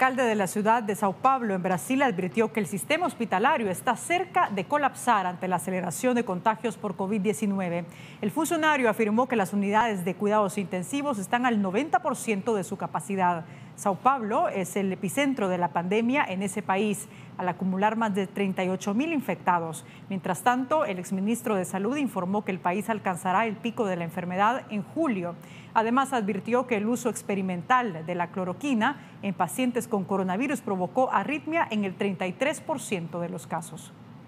El alcalde de la ciudad de Sao Paulo, en Brasil, advirtió que el sistema hospitalario está cerca de colapsar ante la aceleración de contagios por COVID-19. El funcionario afirmó que las unidades de cuidados intensivos están al 90% de su capacidad. Sao Paulo es el epicentro de la pandemia en ese país, al acumular más de 38 mil infectados. Mientras tanto, el exministro de Salud informó que el país alcanzará el pico de la enfermedad en julio. Además, advirtió que el uso experimental de la cloroquina en pacientes con coronavirus provocó arritmia en el 33% de los casos.